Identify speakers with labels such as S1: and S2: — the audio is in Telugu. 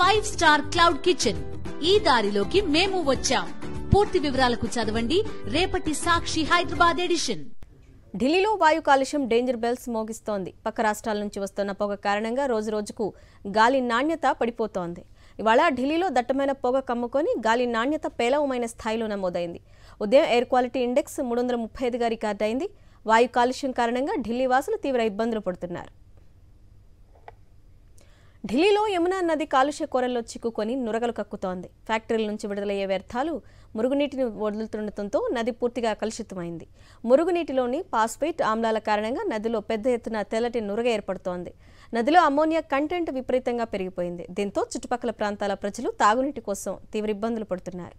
S1: ఫైవ్ స్టార్ క్లౌడ్ కిచెన్ ఈ దారిలోకి మేము వచ్చాం పూర్తి వివరాలకు
S2: చదవండి రేపటి సాక్షి హైదరాబాద్ ఎడిషన్ ఢిల్లీలో వాయు కాలుష్యం డేంజర్ బెల్స్ మోగిస్తోంది పక్క రాష్ట్రాల నుంచి వస్తున్న పొగ కారణంగా రోజు రోజుకు గాలి నాణ్యత పడిపోతోంది ఇవాళ ఢిల్లీలో దట్టమైన పొగ కమ్ముకొని గాలి నాణ్యత పేలవమైన స్థాయిలో నమోదైంది ఉదయం ఎయిర్ క్వాలిటీ ఇండెక్స్ మూడు వందల ముప్పై ఐదుగా రికార్డైంది వాయు కాలుష్యం కారణంగా ఢిల్లీ వాసులు తీవ్ర ఇబ్బందులు పడుతున్నారు ఢిల్లీలో యమునా నది కాలుష్య కూరల్లో చిక్కుకొని నురగలు కక్కుతోంది ఫ్యాక్టరీల నుంచి విడుదలయ్యే వ్యర్థాలు మురుగునీటిని వదులుతుండటంతో నది పూర్తిగా కలుషితమైంది మురుగునీటిలోని పాస్పేట్ ఆమ్లాల కారణంగా నదిలో పెద్ద ఎత్తున తెల్లటి నురగ ఏర్పడుతోంది నదిలో అమ్మోనియా కంటెంట్ విపరీతంగా పెరిగిపోయింది దీంతో చుట్టుపక్కల ప్రాంతాల ప్రజలు తాగునీటి కోసం తీవ్ర ఇబ్బందులు పడుతున్నారు